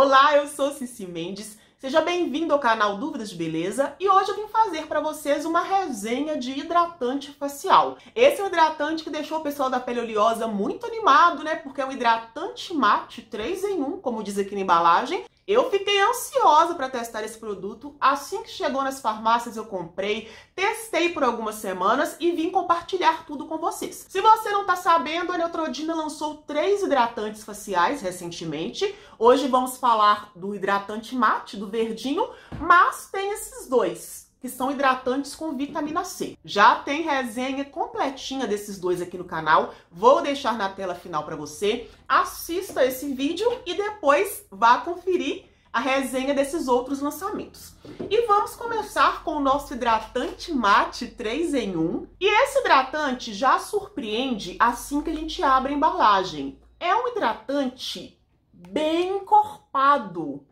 Olá, eu sou Cici Mendes. Seja bem-vindo ao canal Dúvidas de Beleza e hoje eu vim fazer para vocês uma resenha de hidratante facial. Esse é um hidratante que deixou o pessoal da pele oleosa muito animado, né? Porque é um hidratante mate 3 em 1, como diz aqui na embalagem, eu fiquei ansiosa para testar esse produto. Assim que chegou nas farmácias, eu comprei, testei por algumas semanas e vim compartilhar tudo com vocês. Se você não está sabendo, a Neutrodina lançou três hidratantes faciais recentemente. Hoje vamos falar do hidratante mate, do verdinho, mas tem esses dois que são hidratantes com vitamina C. Já tem resenha completinha desses dois aqui no canal, vou deixar na tela final para você. Assista esse vídeo e depois vá conferir a resenha desses outros lançamentos. E vamos começar com o nosso hidratante mate 3 em 1. E esse hidratante já surpreende assim que a gente abre a embalagem. É um hidratante bem encorpado,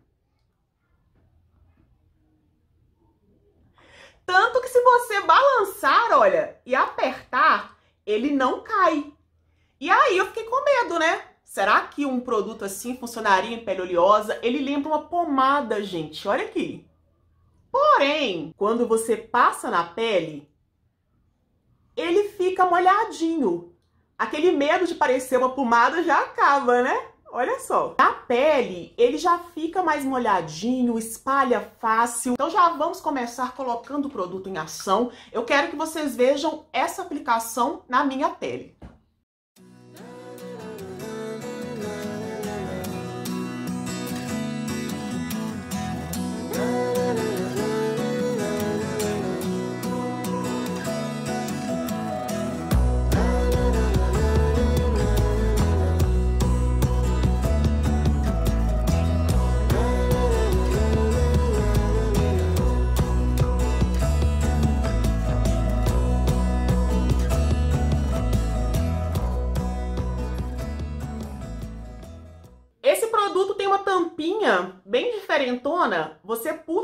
Tanto que se você balançar, olha, e apertar, ele não cai. E aí eu fiquei com medo, né? Será que um produto assim funcionaria em pele oleosa? Ele lembra uma pomada, gente. Olha aqui. Porém, quando você passa na pele, ele fica molhadinho. Aquele medo de parecer uma pomada já acaba, né? Olha só. Na pele, ele já fica mais molhadinho, espalha fácil. Então já vamos começar colocando o produto em ação. Eu quero que vocês vejam essa aplicação na minha pele.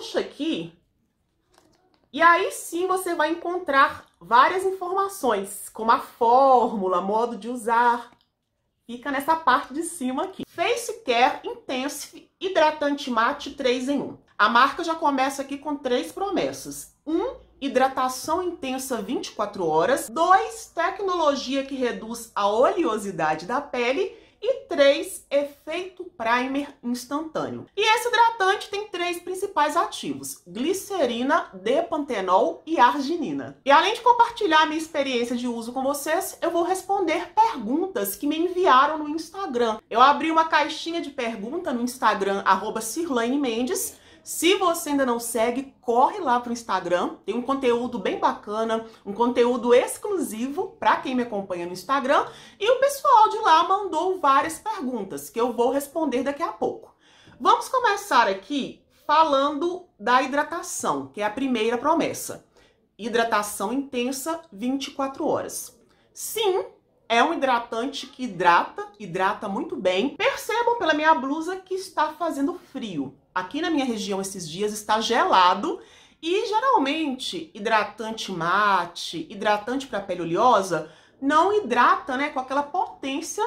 puxa aqui, e aí sim você vai encontrar várias informações, como a fórmula, modo de usar. Fica nessa parte de cima aqui. Face Care Intensive Hidratante Mate 3 em 1. A marca já começa aqui com três promessas. Um, hidratação intensa 24 horas. Dois, tecnologia que reduz a oleosidade da pele e 3. Efeito primer instantâneo. E esse hidratante tem três principais ativos: glicerina, depantenol e arginina. E além de compartilhar minha experiência de uso com vocês, eu vou responder perguntas que me enviaram no Instagram. Eu abri uma caixinha de pergunta no Instagram, arroba Mendes, se você ainda não segue, corre lá pro Instagram. Tem um conteúdo bem bacana, um conteúdo exclusivo para quem me acompanha no Instagram. E o pessoal de lá mandou várias perguntas que eu vou responder daqui a pouco. Vamos começar aqui falando da hidratação, que é a primeira promessa. Hidratação intensa 24 horas. Sim, é um hidratante que hidrata, hidrata muito bem. Percebam pela minha blusa que está fazendo frio. Aqui na minha região esses dias está gelado e geralmente hidratante mate, hidratante para pele oleosa não hidrata, né, com aquela potência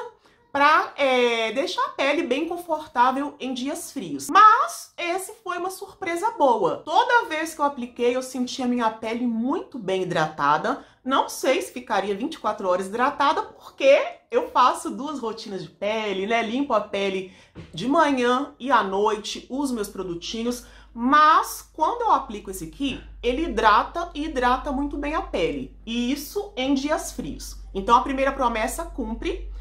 para é, deixar a pele bem confortável em dias frios. Mas esse foi uma surpresa boa. Toda vez que eu apliquei, eu senti a minha pele muito bem hidratada. Não sei se ficaria 24 horas hidratada, porque eu faço duas rotinas de pele, né? Limpo a pele de manhã e à noite, uso meus produtinhos. Mas quando eu aplico esse aqui, ele hidrata e hidrata muito bem a pele. E isso em dias frios. Então a primeira promessa cumpre.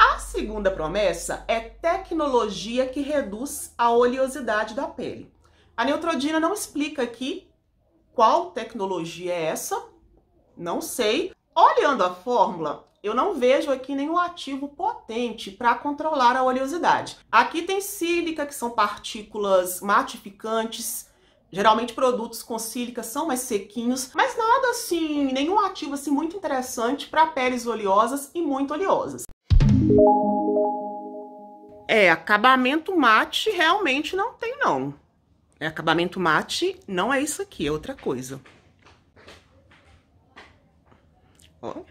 A segunda promessa é tecnologia que reduz a oleosidade da pele. A neutrodina não explica aqui qual tecnologia é essa, não sei. Olhando a fórmula, eu não vejo aqui nenhum ativo potente para controlar a oleosidade. Aqui tem sílica, que são partículas matificantes. Geralmente produtos com sílica são mais sequinhos, mas nada assim, nenhum ativo assim muito interessante para peles oleosas e muito oleosas. É, acabamento mate realmente não tem, não. É, acabamento mate não é isso aqui, é outra coisa. Ó,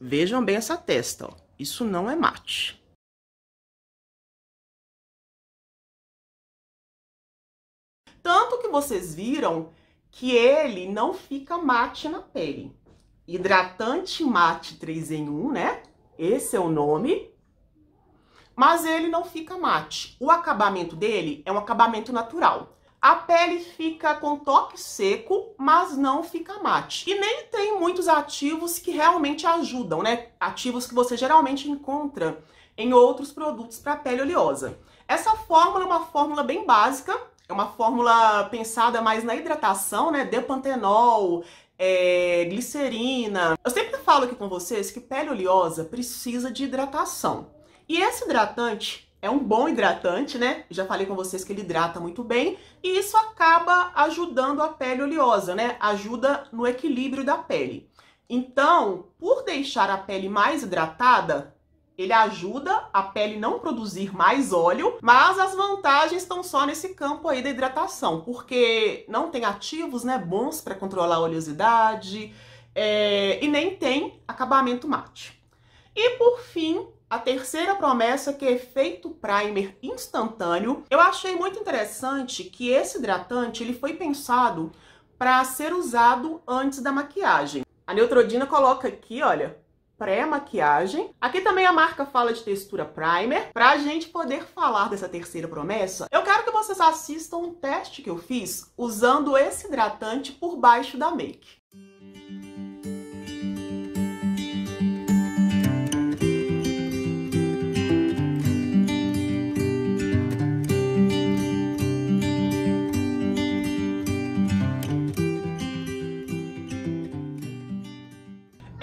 vejam bem essa testa, ó. Isso não é mate. Tanto que vocês viram que ele não fica mate na pele. Hidratante mate 3 em 1, né? Esse é o nome mas ele não fica mate. O acabamento dele é um acabamento natural. A pele fica com toque seco, mas não fica mate. E nem tem muitos ativos que realmente ajudam, né? Ativos que você geralmente encontra em outros produtos para pele oleosa. Essa fórmula é uma fórmula bem básica, é uma fórmula pensada mais na hidratação, né? Depantenol, é, glicerina. Eu sempre falo aqui com vocês que pele oleosa precisa de hidratação. E esse hidratante é um bom hidratante, né? Já falei com vocês que ele hidrata muito bem e isso acaba ajudando a pele oleosa, né? Ajuda no equilíbrio da pele. Então, por deixar a pele mais hidratada, ele ajuda a pele não produzir mais óleo, mas as vantagens estão só nesse campo aí da hidratação, porque não tem ativos, né, bons para controlar a oleosidade é, e nem tem acabamento mate. E por fim, a terceira promessa, que é efeito primer instantâneo, eu achei muito interessante que esse hidratante ele foi pensado para ser usado antes da maquiagem. A Neutrodina coloca aqui, olha, pré-maquiagem. Aqui também a marca fala de textura primer. Para a gente poder falar dessa terceira promessa, eu quero que vocês assistam um teste que eu fiz usando esse hidratante por baixo da make.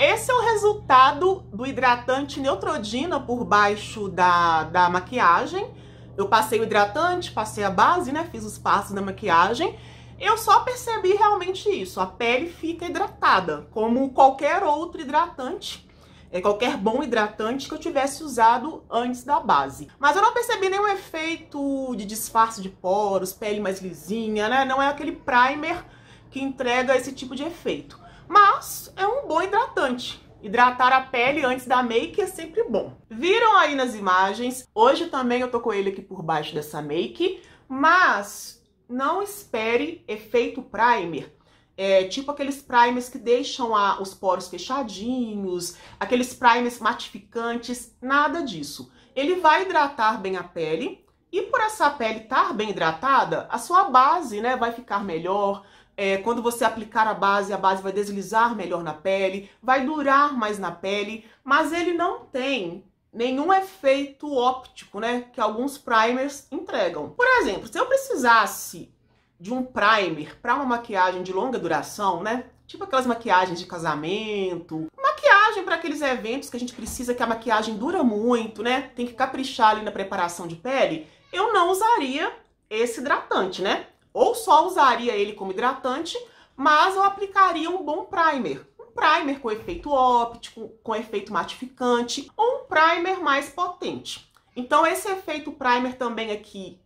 Esse é o resultado do hidratante Neutrodina por baixo da, da maquiagem. Eu passei o hidratante, passei a base, né? Fiz os passos da maquiagem. Eu só percebi realmente isso. A pele fica hidratada, como qualquer outro hidratante. É qualquer bom hidratante que eu tivesse usado antes da base. Mas eu não percebi nenhum efeito de disfarce de poros, pele mais lisinha, né? Não é aquele primer que entrega esse tipo de efeito mas é um bom hidratante. Hidratar a pele antes da make é sempre bom. Viram aí nas imagens? Hoje também eu tô com ele aqui por baixo dessa make, mas não espere efeito primer. É, tipo aqueles primers que deixam a, os poros fechadinhos, aqueles primers matificantes, nada disso. Ele vai hidratar bem a pele, e por essa pele estar bem hidratada, a sua base né, vai ficar melhor, é, quando você aplicar a base, a base vai deslizar melhor na pele, vai durar mais na pele, mas ele não tem nenhum efeito óptico, né? Que alguns primers entregam. Por exemplo, se eu precisasse de um primer para uma maquiagem de longa duração, né? Tipo aquelas maquiagens de casamento, maquiagem para aqueles eventos que a gente precisa que a maquiagem dura muito, né? Tem que caprichar ali na preparação de pele. Eu não usaria esse hidratante, né? ou só usaria ele como hidratante, mas eu aplicaria um bom primer. Um primer com efeito óptico, com efeito matificante, ou um primer mais potente. Então esse efeito primer também aqui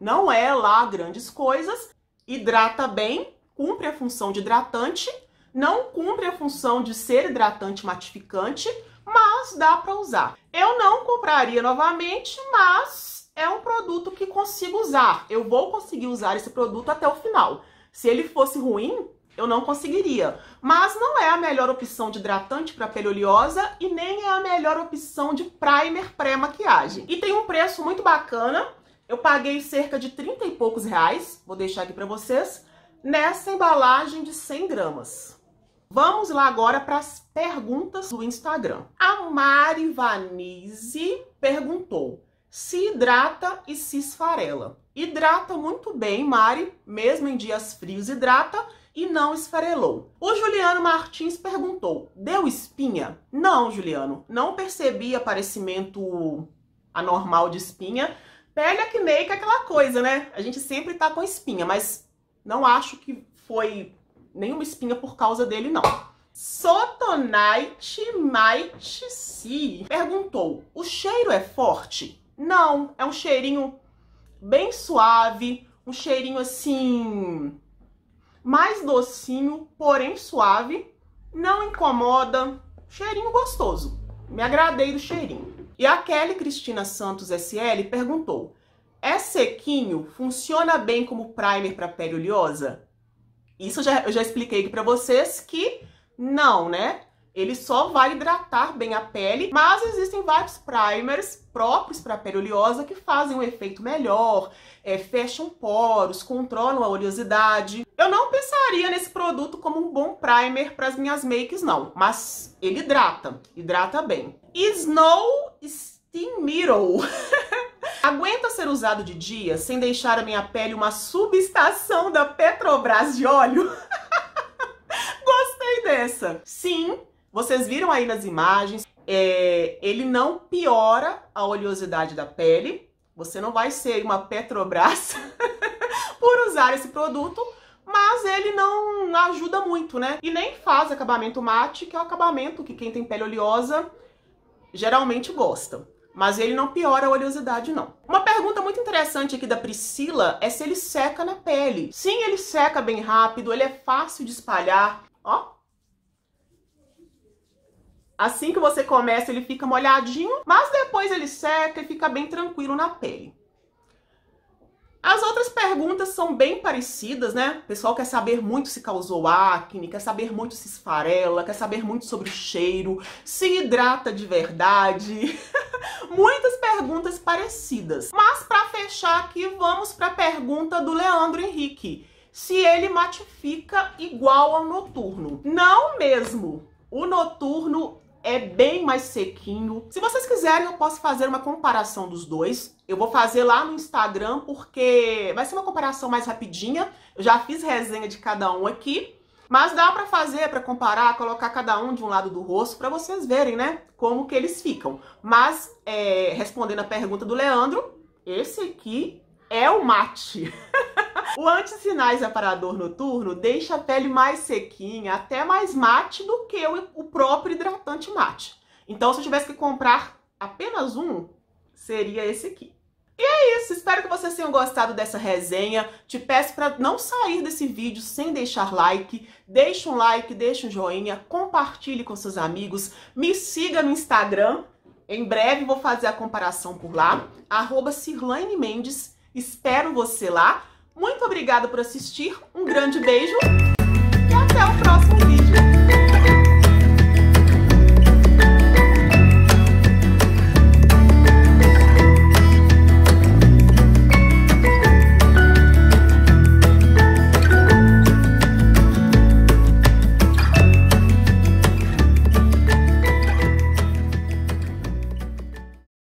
não é lá grandes coisas, hidrata bem, cumpre a função de hidratante, não cumpre a função de ser hidratante matificante, mas dá para usar. Eu não compraria novamente, mas é um produto que consigo usar. Eu vou conseguir usar esse produto até o final. Se ele fosse ruim, eu não conseguiria. Mas não é a melhor opção de hidratante para pele oleosa e nem é a melhor opção de primer pré-maquiagem. E tem um preço muito bacana. Eu paguei cerca de 30 e poucos reais, vou deixar aqui para vocês, nessa embalagem de 100 gramas. Vamos lá agora para as perguntas do Instagram. A Mari Vanise perguntou se hidrata e se esfarela. Hidrata muito bem, Mari, mesmo em dias frios, hidrata e não esfarelou. O Juliano Martins perguntou: deu espinha? Não, Juliano, não percebi aparecimento anormal de espinha. Pele é que é aquela coisa, né? A gente sempre tá com espinha, mas não acho que foi nenhuma espinha por causa dele, não. Sotonite Maite Si perguntou: o cheiro é forte? Não, é um cheirinho bem suave, um cheirinho assim mais docinho, porém suave, não incomoda, cheirinho gostoso. Me agradei do cheirinho. E a Kelly Cristina Santos SL perguntou: "É sequinho? Funciona bem como primer para pele oleosa?" Isso eu já, eu já expliquei aqui para vocês que não, né? Ele só vai hidratar bem a pele, mas existem vários primers próprios para pele oleosa que fazem um efeito melhor, é, fecham poros, controlam a oleosidade. Eu não pensaria nesse produto como um bom primer para as minhas makes, não, mas ele hidrata, hidrata bem. Snow Steam Middle. Aguenta ser usado de dia sem deixar a minha pele uma subestação da Petrobras de óleo? Gostei dessa. Sim, vocês viram aí nas imagens, é, ele não piora a oleosidade da pele. Você não vai ser uma Petrobras por usar esse produto, mas ele não ajuda muito, né? E nem faz acabamento mate, que é o acabamento que quem tem pele oleosa geralmente gosta. Mas ele não piora a oleosidade, não. Uma pergunta muito interessante aqui da Priscila é se ele seca na pele. Sim, ele seca bem rápido, ele é fácil de espalhar. Ó, Assim que você começa, ele fica molhadinho, mas depois ele seca e fica bem tranquilo na pele. As outras perguntas são bem parecidas, né? O pessoal quer saber muito se causou acne, quer saber muito se esfarela, quer saber muito sobre o cheiro, se hidrata de verdade. Muitas perguntas parecidas. Mas para fechar aqui, vamos para a pergunta do Leandro Henrique. Se ele matifica igual ao noturno. Não mesmo. O noturno é bem mais sequinho. Se vocês quiserem, eu posso fazer uma comparação dos dois. Eu vou fazer lá no Instagram, porque vai ser uma comparação mais rapidinha. Eu já fiz resenha de cada um aqui. Mas dá para fazer, para comparar, colocar cada um de um lado do rosto para vocês verem, né? Como que eles ficam. Mas, é, respondendo a pergunta do Leandro, esse aqui é o mate. O anti-sinais aparador noturno deixa a pele mais sequinha, até mais mate do que o próprio hidratante mate. Então, se eu tivesse que comprar apenas um, seria esse aqui. E é isso, espero que vocês tenham gostado dessa resenha. Te peço para não sair desse vídeo sem deixar like. Deixa um like, deixa um joinha, compartilhe com seus amigos, me siga no Instagram. Em breve vou fazer a comparação por lá. Arroba Mendes, espero você lá. Muito obrigada por assistir, um grande beijo e até o próximo vídeo.